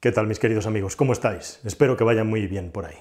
¿Qué tal mis queridos amigos? ¿Cómo estáis? Espero que vayan muy bien por ahí.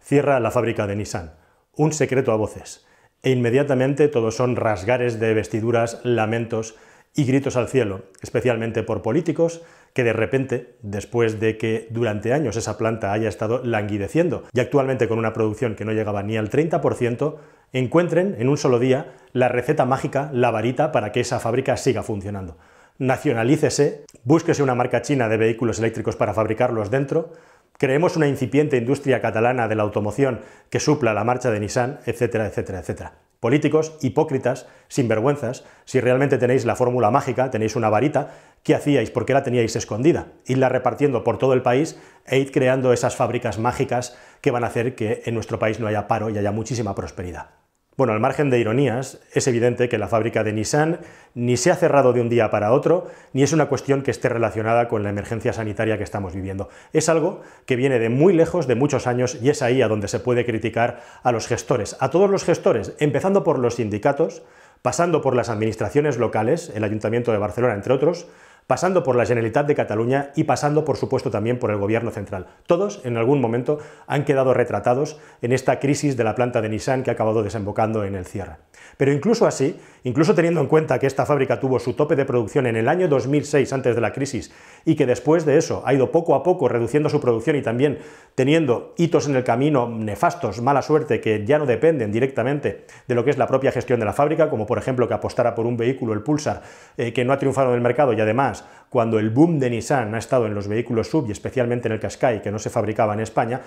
Cierra la fábrica de Nissan. Un secreto a voces. E inmediatamente todos son rasgares de vestiduras, lamentos y gritos al cielo, especialmente por políticos que de repente, después de que durante años esa planta haya estado languideciendo y actualmente con una producción que no llegaba ni al 30%, encuentren en un solo día la receta mágica, la varita para que esa fábrica siga funcionando nacionalícese, búsquese una marca china de vehículos eléctricos para fabricarlos dentro, creemos una incipiente industria catalana de la automoción que supla la marcha de Nissan, etcétera, etcétera, etcétera. Políticos, hipócritas, sinvergüenzas, si realmente tenéis la fórmula mágica, tenéis una varita, ¿qué hacíais? ¿Por qué la teníais escondida? Idla repartiendo por todo el país e id creando esas fábricas mágicas que van a hacer que en nuestro país no haya paro y haya muchísima prosperidad. Bueno, al margen de ironías, es evidente que la fábrica de Nissan ni se ha cerrado de un día para otro, ni es una cuestión que esté relacionada con la emergencia sanitaria que estamos viviendo. Es algo que viene de muy lejos, de muchos años, y es ahí a donde se puede criticar a los gestores, a todos los gestores, empezando por los sindicatos, pasando por las administraciones locales, el Ayuntamiento de Barcelona, entre otros, pasando por la Generalitat de Cataluña y pasando, por supuesto, también por el Gobierno central. Todos, en algún momento, han quedado retratados en esta crisis de la planta de Nissan que ha acabado desembocando en el cierre. Pero incluso así, incluso teniendo en cuenta que esta fábrica tuvo su tope de producción en el año 2006, antes de la crisis, y que después de eso ha ido poco a poco reduciendo su producción y también teniendo hitos en el camino nefastos, mala suerte, que ya no dependen directamente de lo que es la propia gestión de la fábrica, como por ejemplo que apostara por un vehículo, el Pulsar, eh, que no ha triunfado en el mercado y además cuando el boom de Nissan ha estado en los vehículos sub y especialmente en el Qashqai, que no se fabricaba en España,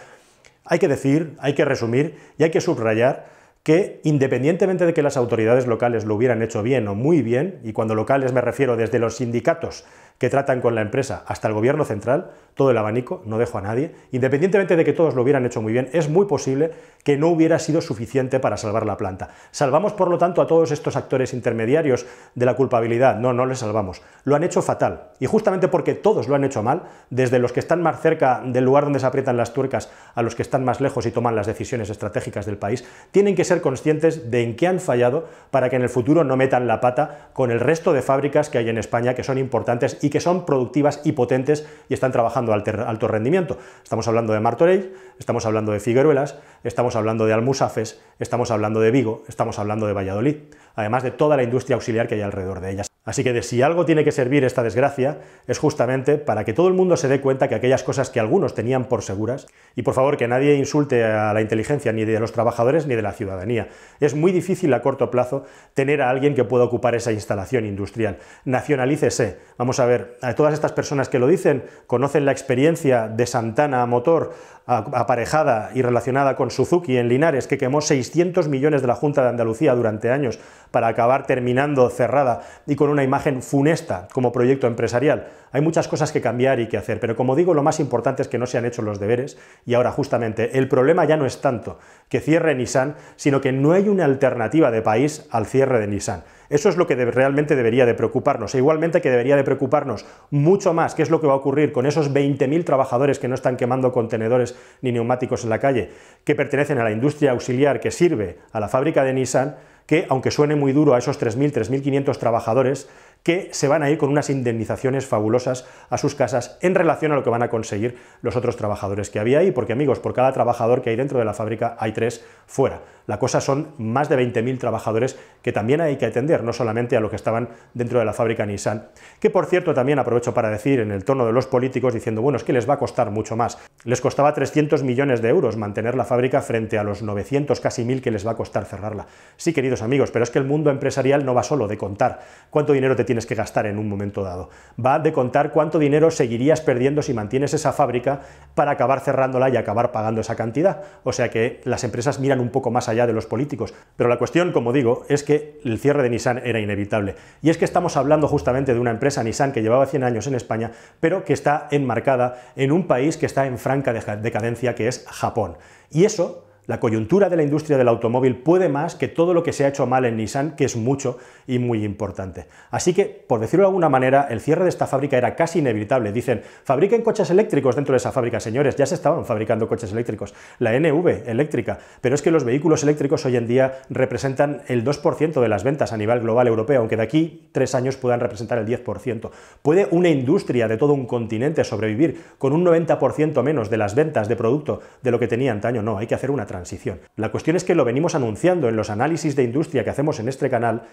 hay que decir, hay que resumir y hay que subrayar que independientemente de que las autoridades locales lo hubieran hecho bien o muy bien, y cuando locales me refiero desde los sindicatos que tratan con la empresa, hasta el gobierno central, todo el abanico, no dejo a nadie, independientemente de que todos lo hubieran hecho muy bien, es muy posible que no hubiera sido suficiente para salvar la planta. Salvamos, por lo tanto, a todos estos actores intermediarios de la culpabilidad. No, no les salvamos. Lo han hecho fatal. Y justamente porque todos lo han hecho mal, desde los que están más cerca del lugar donde se aprietan las tuercas a los que están más lejos y toman las decisiones estratégicas del país, tienen que ser conscientes de en qué han fallado para que en el futuro no metan la pata con el resto de fábricas que hay en España que son importantes y que son productivas y potentes y están trabajando alto rendimiento. Estamos hablando de Martorell, estamos hablando de Figueruelas, estamos hablando de Almusafes, estamos hablando de Vigo, estamos hablando de Valladolid, además de toda la industria auxiliar que hay alrededor de ellas. Así que de si algo tiene que servir esta desgracia es justamente para que todo el mundo se dé cuenta que aquellas cosas que algunos tenían por seguras, y por favor que nadie insulte a la inteligencia ni de los trabajadores ni de la ciudadanía, es muy difícil a corto plazo tener a alguien que pueda ocupar esa instalación industrial. Nacionalícese. Vamos a ver, a todas estas personas que lo dicen conocen la experiencia de Santana a Motor aparejada y relacionada con Suzuki en Linares, que quemó 600 millones de la Junta de Andalucía durante años para acabar terminando cerrada y con una imagen funesta como proyecto empresarial. Hay muchas cosas que cambiar y que hacer, pero como digo, lo más importante es que no se han hecho los deberes y ahora justamente el problema ya no es tanto que cierre Nissan, sino que no hay una alternativa de país al cierre de Nissan. Eso es lo que realmente debería de preocuparnos. E igualmente que debería de preocuparnos mucho más qué es lo que va a ocurrir con esos 20.000 trabajadores que no están quemando contenedores ni neumáticos en la calle, que pertenecen a la industria auxiliar que sirve a la fábrica de Nissan, que aunque suene muy duro a esos 3.000, 3.500 trabajadores, que se van a ir con unas indemnizaciones fabulosas a sus casas en relación a lo que van a conseguir los otros trabajadores que había ahí, porque amigos, por cada trabajador que hay dentro de la fábrica hay tres fuera. La cosa son más de 20.000 trabajadores que también hay que atender, no solamente a los que estaban dentro de la fábrica Nissan, que por cierto también aprovecho para decir en el tono de los políticos diciendo, bueno, es que les va a costar mucho más. Les costaba 300 millones de euros mantener la fábrica frente a los 900, casi 1000 que les va a costar cerrarla. Sí, queridos amigos, pero es que el mundo empresarial no va solo de contar cuánto dinero te tienes que gastar en un momento dado. Va de contar cuánto dinero seguirías perdiendo si mantienes esa fábrica para acabar cerrándola y acabar pagando esa cantidad. O sea que las empresas miran un poco más allá de los políticos. Pero la cuestión, como digo, es que el cierre de Nissan era inevitable. Y es que estamos hablando justamente de una empresa Nissan que llevaba 100 años en España, pero que está enmarcada en un país que está en franca decadencia, que es Japón. Y eso la coyuntura de la industria del automóvil puede más que todo lo que se ha hecho mal en Nissan, que es mucho y muy importante. Así que, por decirlo de alguna manera, el cierre de esta fábrica era casi inevitable. Dicen, fabriquen coches eléctricos dentro de esa fábrica, señores, ya se estaban fabricando coches eléctricos. La NV eléctrica, pero es que los vehículos eléctricos hoy en día representan el 2% de las ventas a nivel global europeo, aunque de aquí tres años puedan representar el 10%. ¿Puede una industria de todo un continente sobrevivir con un 90% menos de las ventas de producto de lo que tenía antaño? No, hay que hacer una transición transición. La cuestión es que lo venimos anunciando en los análisis de industria que hacemos en este canal,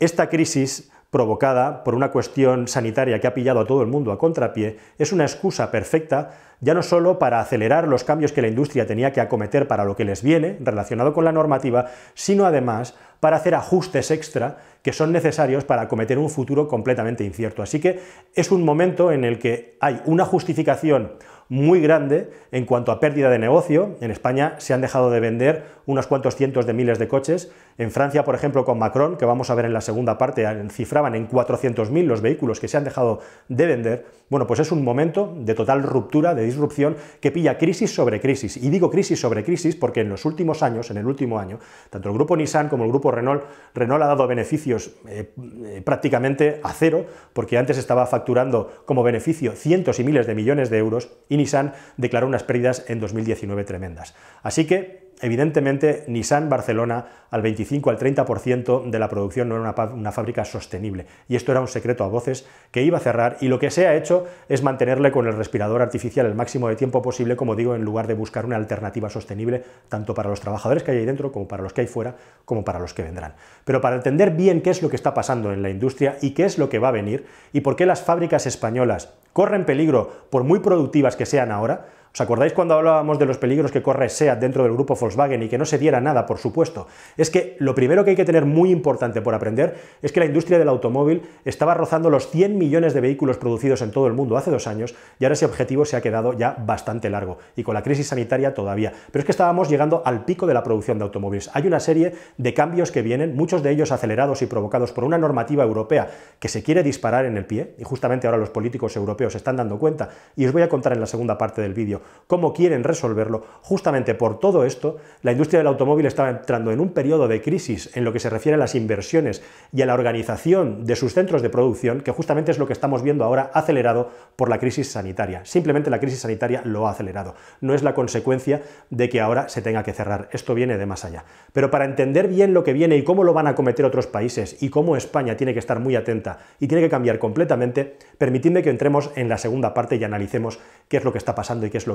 esta crisis provocada por una cuestión sanitaria que ha pillado a todo el mundo a contrapié es una excusa perfecta ya no solo para acelerar los cambios que la industria tenía que acometer para lo que les viene relacionado con la normativa, sino además para hacer ajustes extra que son necesarios para acometer un futuro completamente incierto. Así que es un momento en el que hay una justificación muy grande en cuanto a pérdida de negocio. En España se han dejado de vender unos cuantos cientos de miles de coches. En Francia, por ejemplo, con Macron, que vamos a ver en la segunda parte, cifraban en 400.000 los vehículos que se han dejado de vender. Bueno, pues es un momento de total ruptura, de disrupción, que pilla crisis sobre crisis. Y digo crisis sobre crisis porque en los últimos años, en el último año, tanto el grupo Nissan como el grupo Renault, Renault ha dado beneficios eh, eh, prácticamente a cero, porque antes estaba facturando como beneficio cientos y miles de millones de euros y Nissan declaró unas pérdidas en 2019 tremendas. Así que Evidentemente, Nissan Barcelona al 25 al 30% de la producción no era una, fábrica sostenible y esto era un secreto a voces que iba a cerrar y lo que se ha hecho es mantenerle con el respirador artificial el máximo de tiempo posible, como digo, en lugar de buscar una alternativa sostenible tanto para los trabajadores que hay ahí dentro como para los que hay fuera, como para los que vendrán. Pero para entender bien qué es lo que está pasando en la industria y qué es lo que va a venir y por qué las fábricas españolas corren peligro por muy productivas que sean ahora, ¿Os acordáis cuando hablábamos de los peligros que corre SEAT dentro del grupo Volkswagen y que no se diera nada, por supuesto? Es que lo primero que hay que tener muy importante por aprender es que la industria del automóvil estaba rozando los 100 millones de vehículos producidos en todo el mundo hace dos años y ahora ese objetivo se ha quedado ya bastante largo y con la crisis sanitaria todavía. Pero es que estábamos llegando al pico de la producción de automóviles. Hay una serie de cambios que vienen, muchos de ellos acelerados y provocados por una normativa europea que se quiere disparar en el pie y justamente ahora los políticos europeos se están dando cuenta y os voy a contar en la segunda parte del vídeo cómo quieren resolverlo. Justamente por todo esto, la industria del automóvil estaba entrando en un periodo de crisis en lo que se refiere a las inversiones y a la organización de sus centros de producción, que justamente es lo que estamos viendo ahora acelerado por la crisis sanitaria. Simplemente la crisis sanitaria lo ha acelerado. No es la consecuencia de que ahora se tenga que cerrar. Esto viene de más allá. Pero para entender bien lo que viene y cómo lo van a cometer otros países y cómo España tiene que estar muy atenta y tiene que cambiar completamente, permitidme que entremos en la segunda parte y analicemos qué es lo que está pasando y qué es lo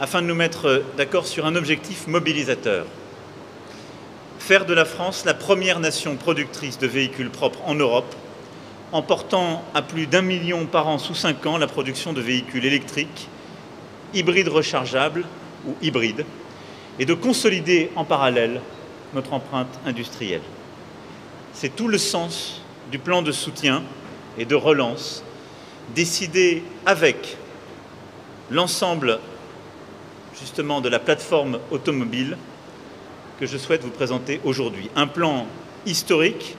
Afin de nous mettre d'accord sur un objectif mobilisateur, faire de la France la première nation productrice de véhicules propres en Europe, en portant à plus d'un million par an sous cinq ans la production de véhicules électriques, hybrides rechargeables ou hybrides, et de consolider en parallèle notre empreinte industrielle. C'est tout le sens du plan de soutien et de relance décidé avec l'ensemble justement de la plateforme automobile que je souhaite vous présenter aujourd'hui. Un plan historique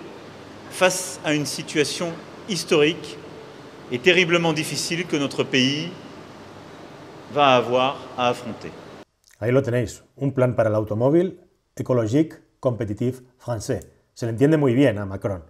face à une situation historique et terriblement difficile que notre pays va avoir à affronter. Ahí lo tenéis, un plan para el automóvil écologique, compétitif, français. Se le entiende muy bien à Macron.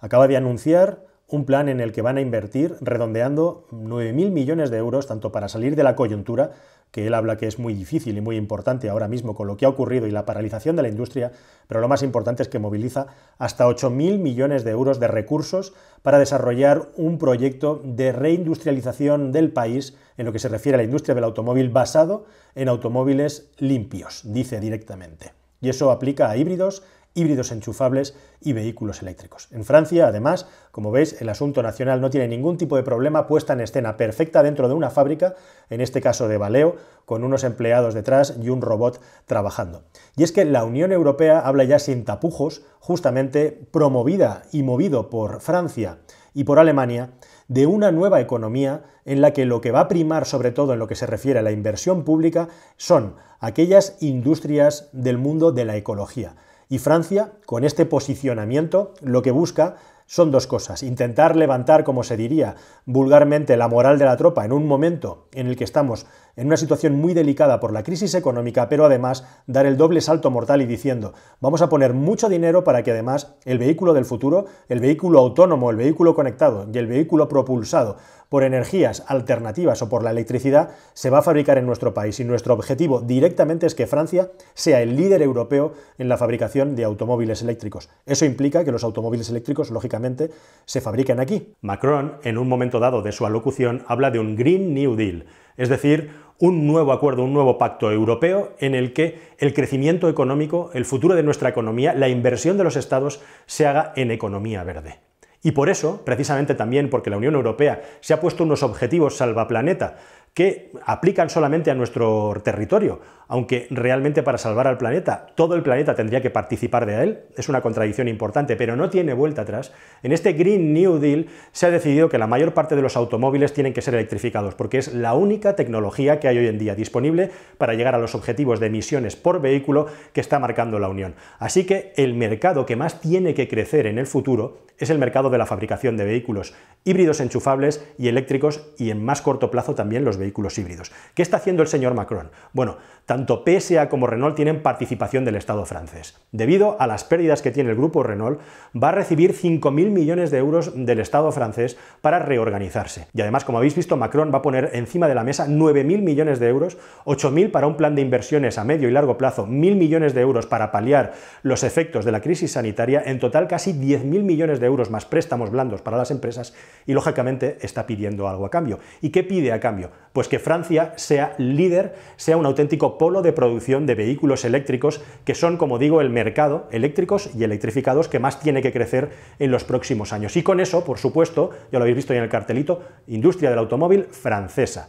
Acaba de anunciar un plan en el que van a invertir, redondeando, 9.000 millones de euros, tanto para salir de la coyuntura, que él habla que es muy difícil y muy importante ahora mismo con lo que ha ocurrido y la paralización de la industria, pero lo más importante es que moviliza hasta 8.000 millones de euros de recursos para desarrollar un proyecto de reindustrialización del país en lo que se refiere a la industria del automóvil basado en automóviles limpios, dice directamente. Y eso aplica a híbridos híbridos enchufables y vehículos eléctricos. En Francia, además, como veis, el asunto nacional no tiene ningún tipo de problema, puesta en escena perfecta dentro de una fábrica, en este caso de Valeo, con unos empleados detrás y un robot trabajando. Y es que la Unión Europea habla ya sin tapujos, justamente promovida y movido por Francia y por Alemania, de una nueva economía en la que lo que va a primar, sobre todo en lo que se refiere a la inversión pública, son aquellas industrias del mundo de la ecología y Francia, con este posicionamiento, lo que busca son dos cosas. Intentar levantar, como se diría vulgarmente, la moral de la tropa en un momento en el que estamos en una situación muy delicada por la crisis económica, pero además dar el doble salto mortal y diciendo, vamos a poner mucho dinero para que además el vehículo del futuro, el vehículo autónomo, el vehículo conectado y el vehículo propulsado por energías alternativas o por la electricidad se va a fabricar en nuestro país y nuestro objetivo directamente es que Francia sea el líder europeo en la fabricación de automóviles eléctricos. Eso implica que los automóviles eléctricos, lógicamente, se fabriquen aquí. Macron, en un momento dado de su alocución, habla de un Green New Deal, es decir, un nuevo acuerdo, un nuevo pacto europeo en el que el crecimiento económico, el futuro de nuestra economía, la inversión de los estados se haga en economía verde. Y por eso, precisamente también porque la Unión Europea se ha puesto unos objetivos salvaplaneta que aplican solamente a nuestro territorio, aunque realmente para salvar al planeta todo el planeta tendría que participar de él, es una contradicción importante, pero no tiene vuelta atrás. En este Green New Deal se ha decidido que la mayor parte de los automóviles tienen que ser electrificados, porque es la única tecnología que hay hoy en día disponible para llegar a los objetivos de emisiones por vehículo que está marcando la Unión. Así que el mercado que más tiene que crecer en el futuro es el mercado de la fabricación de vehículos híbridos enchufables y eléctricos y en más corto plazo también los vehículos híbridos. ¿Qué está haciendo el señor Macron? Bueno, tanto PSA como Renault tienen participación del Estado francés. Debido a las pérdidas que tiene el grupo Renault, va a recibir 5.000 millones de euros del Estado francés para reorganizarse. Y además, como habéis visto, Macron va a poner encima de la mesa 9.000 millones de euros, 8.000 para un plan de inversiones a medio y largo plazo, 1.000 millones de euros para paliar los efectos de la crisis sanitaria, en total casi 10.000 millones de euros más préstamos blandos para las empresas y, lógicamente, está pidiendo algo a cambio. ¿Y qué pide a cambio? pues que Francia sea líder, sea un auténtico polo de producción de vehículos eléctricos, que son, como digo, el mercado eléctricos y electrificados que más tiene que crecer en los próximos años. Y con eso, por supuesto, ya lo habéis visto en el cartelito, industria del automóvil francesa.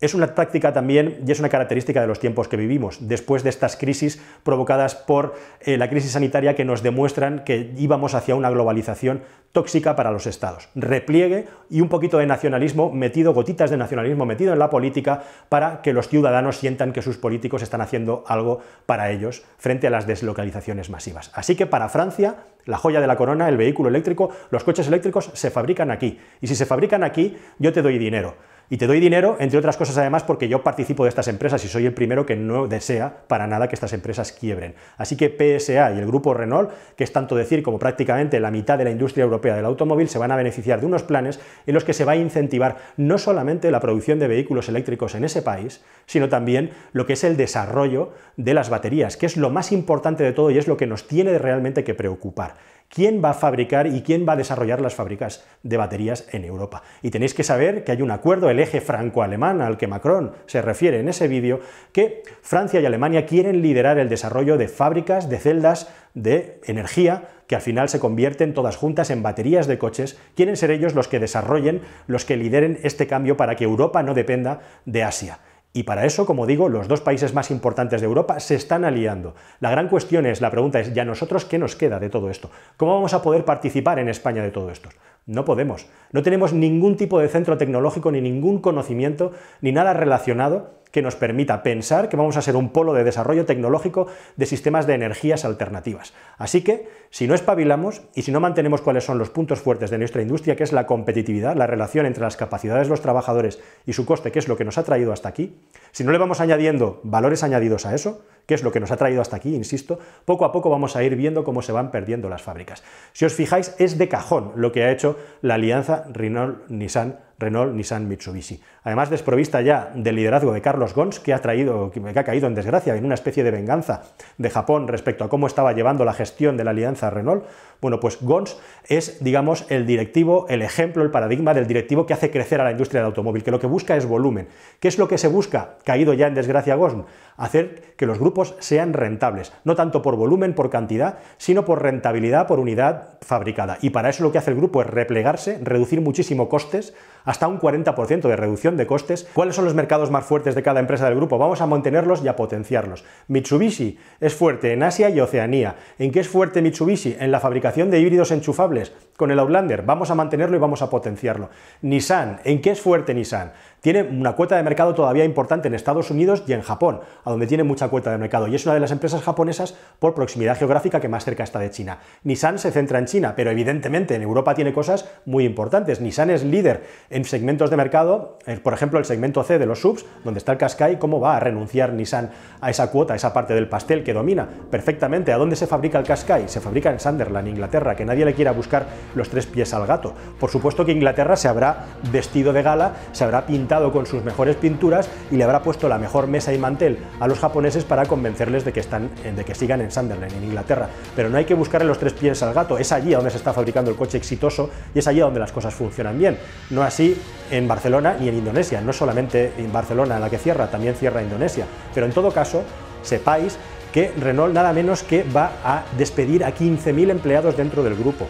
Es una táctica también y es una característica de los tiempos que vivimos, después de estas crisis provocadas por eh, la crisis sanitaria que nos demuestran que íbamos hacia una globalización tóxica para los estados. Repliegue y un poquito de nacionalismo metido, gotitas de nacionalismo metido en la política para que los ciudadanos sientan que sus políticos están haciendo algo para ellos frente a las deslocalizaciones masivas. Así que para Francia, la joya de la corona, el vehículo eléctrico, los coches eléctricos se fabrican aquí. Y si se fabrican aquí, yo te doy dinero. Y te doy dinero, entre otras cosas además, porque yo participo de estas empresas y soy el primero que no desea para nada que estas empresas quiebren. Así que PSA y el grupo Renault, que es tanto decir como prácticamente la mitad de la industria europea del automóvil, se van a beneficiar de unos planes en los que se va a incentivar no solamente la producción de vehículos eléctricos en ese país, sino también lo que es el desarrollo de las baterías, que es lo más importante de todo y es lo que nos tiene realmente que preocupar quién va a fabricar y quién va a desarrollar las fábricas de baterías en Europa. Y tenéis que saber que hay un acuerdo, el eje franco-alemán al que Macron se refiere en ese vídeo, que Francia y Alemania quieren liderar el desarrollo de fábricas, de celdas de energía que al final se convierten todas juntas en baterías de coches, quieren ser ellos los que desarrollen, los que lideren este cambio para que Europa no dependa de Asia. Y para eso, como digo, los dos países más importantes de Europa se están aliando. La gran cuestión es, la pregunta es, ¿y a nosotros qué nos queda de todo esto? ¿Cómo vamos a poder participar en España de todo esto? No podemos. No tenemos ningún tipo de centro tecnológico, ni ningún conocimiento, ni nada relacionado que nos permita pensar que vamos a ser un polo de desarrollo tecnológico de sistemas de energías alternativas. Así que, si no espabilamos y si no mantenemos cuáles son los puntos fuertes de nuestra industria, que es la competitividad, la relación entre las capacidades de los trabajadores y su coste, que es lo que nos ha traído hasta aquí, si no le vamos añadiendo valores añadidos a eso, que es lo que nos ha traído hasta aquí, insisto, poco a poco vamos a ir viendo cómo se van perdiendo las fábricas. Si os fijáis, es de cajón lo que ha hecho la alianza Renault-Nissan Renault, Nissan, Mitsubishi. Además, desprovista ya del liderazgo de Carlos Gons, que ha, traído, que ha caído en desgracia, en una especie de venganza de Japón respecto a cómo estaba llevando la gestión de la alianza Renault, bueno, pues Gons es, digamos, el directivo, el ejemplo, el paradigma del directivo que hace crecer a la industria del automóvil, que lo que busca es volumen. ¿Qué es lo que se busca, caído ya en desgracia Gons? Hacer que los grupos sean rentables, no tanto por volumen, por cantidad, sino por rentabilidad por unidad fabricada. Y para eso lo que hace el grupo es replegarse, reducir muchísimo costes, hasta un 40% de reducción de costes. ¿Cuáles son los mercados más fuertes de cada empresa del grupo? Vamos a mantenerlos y a potenciarlos. Mitsubishi es fuerte en Asia y Oceanía. ¿En qué es fuerte Mitsubishi? En la fabricación de híbridos enchufables. Con el Outlander vamos a mantenerlo y vamos a potenciarlo. Nissan, ¿en qué es fuerte Nissan? Tiene una cuota de mercado todavía importante en Estados Unidos y en Japón, a donde tiene mucha cuota de mercado y es una de las empresas japonesas por proximidad geográfica que más cerca está de China. Nissan se centra en China, pero evidentemente en Europa tiene cosas muy importantes. Nissan es líder en segmentos de mercado, eh, por ejemplo el segmento C de los subs, donde está el Qashqai, ¿cómo va a renunciar Nissan a esa cuota, a esa parte del pastel que domina? Perfectamente. ¿A dónde se fabrica el Qashqai? Se fabrica en Sunderland, Inglaterra, que nadie le quiera buscar los tres pies al gato. Por supuesto que Inglaterra se habrá vestido de gala, se habrá pintado con sus mejores pinturas y le habrá puesto la mejor mesa y mantel a los japoneses para convencerles de que, están, de que sigan en Sunderland, en Inglaterra. Pero no hay que buscar en los tres pies al gato, es allí donde se está fabricando el coche exitoso y es allí donde las cosas funcionan bien. No así en Barcelona ni en Indonesia, no solamente en Barcelona la que cierra, también cierra Indonesia. Pero en todo caso, sepáis que Renault nada menos que va a despedir a 15.000 empleados dentro del grupo.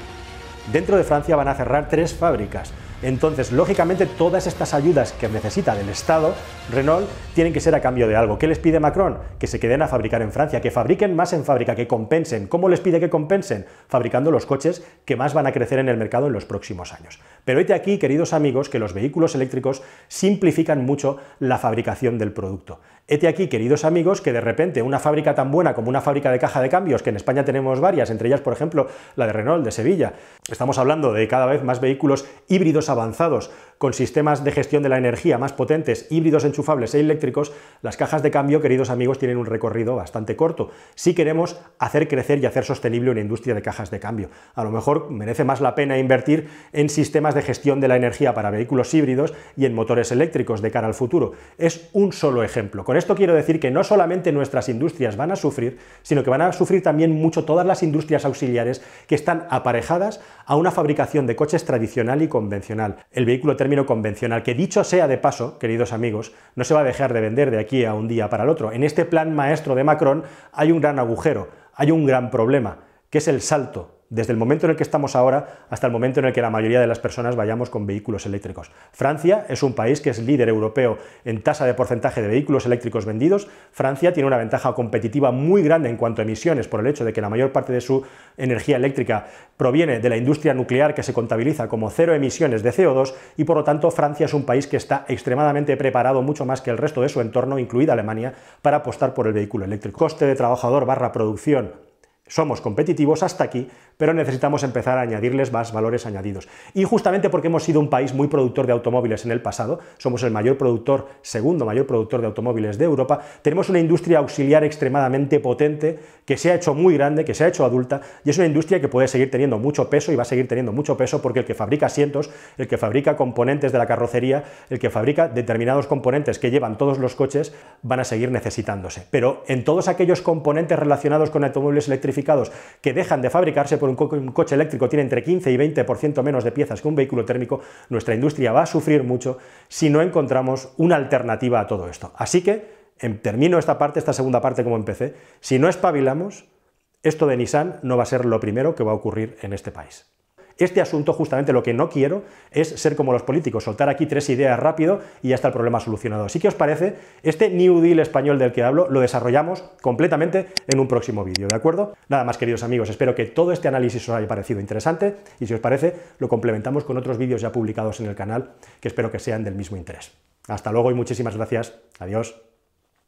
Dentro de Francia van a cerrar tres fábricas. Entonces, lógicamente, todas estas ayudas que necesita del Estado, Renault, tienen que ser a cambio de algo. ¿Qué les pide Macron? Que se queden a fabricar en Francia, que fabriquen más en fábrica, que compensen. ¿Cómo les pide que compensen? Fabricando los coches que más van a crecer en el mercado en los próximos años. Pero oíte aquí, queridos amigos, que los vehículos eléctricos simplifican mucho la fabricación del producto. Hete aquí, queridos amigos, que de repente una fábrica tan buena como una fábrica de caja de cambios, que en España tenemos varias, entre ellas, por ejemplo, la de Renault de Sevilla, estamos hablando de cada vez más vehículos híbridos avanzados con sistemas de gestión de la energía más potentes, híbridos enchufables e eléctricos, las cajas de cambio, queridos amigos, tienen un recorrido bastante corto. Si queremos hacer crecer y hacer sostenible una industria de cajas de cambio, a lo mejor merece más la pena invertir en sistemas de gestión de la energía para vehículos híbridos y en motores eléctricos de cara al futuro. Es un solo ejemplo. Con esto quiero decir que no solamente nuestras industrias van a sufrir, sino que van a sufrir también mucho todas las industrias auxiliares que están aparejadas a una fabricación de coches tradicional y convencional. El vehículo término convencional, que dicho sea de paso, queridos amigos, no se va a dejar de vender de aquí a un día para el otro. En este plan maestro de Macron hay un gran agujero, hay un gran problema, que es el salto desde el momento en el que estamos ahora hasta el momento en el que la mayoría de las personas vayamos con vehículos eléctricos. Francia es un país que es líder europeo en tasa de porcentaje de vehículos eléctricos vendidos. Francia tiene una ventaja competitiva muy grande en cuanto a emisiones por el hecho de que la mayor parte de su energía eléctrica proviene de la industria nuclear que se contabiliza como cero emisiones de CO2 y por lo tanto Francia es un país que está extremadamente preparado mucho más que el resto de su entorno, incluida Alemania, para apostar por el vehículo eléctrico. Coste de trabajador barra producción somos competitivos hasta aquí, pero necesitamos empezar a añadirles más valores añadidos. Y justamente porque hemos sido un país muy productor de automóviles en el pasado, somos el mayor productor, segundo mayor productor de automóviles de Europa, tenemos una industria auxiliar extremadamente potente que se ha hecho muy grande, que se ha hecho adulta, y es una industria que puede seguir teniendo mucho peso y va a seguir teniendo mucho peso porque el que fabrica asientos, el que fabrica componentes de la carrocería, el que fabrica determinados componentes que llevan todos los coches, van a seguir necesitándose. Pero en todos aquellos componentes relacionados con automóviles electrificados que dejan de fabricarse, pues un, coche eléctrico tiene entre 15 y 20% menos de piezas que un vehículo térmico, nuestra industria va a sufrir mucho si no encontramos una alternativa a todo esto. Así que en, em, termino esta parte, esta segunda parte como empecé, si no espabilamos, esto de Nissan no va a ser lo primero que va a ocurrir en este país. Este asunto, justamente lo que no quiero es ser como los políticos, soltar aquí tres ideas rápido y ya está el problema solucionado. Así que os parece, este New Deal español del que hablo lo desarrollamos completamente en un próximo vídeo, ¿de acuerdo? Nada más, queridos amigos, espero que todo este análisis os haya parecido interesante y si os parece, lo complementamos con otros vídeos ya publicados en el canal que espero que sean del mismo interés. Hasta luego y muchísimas gracias. Adiós.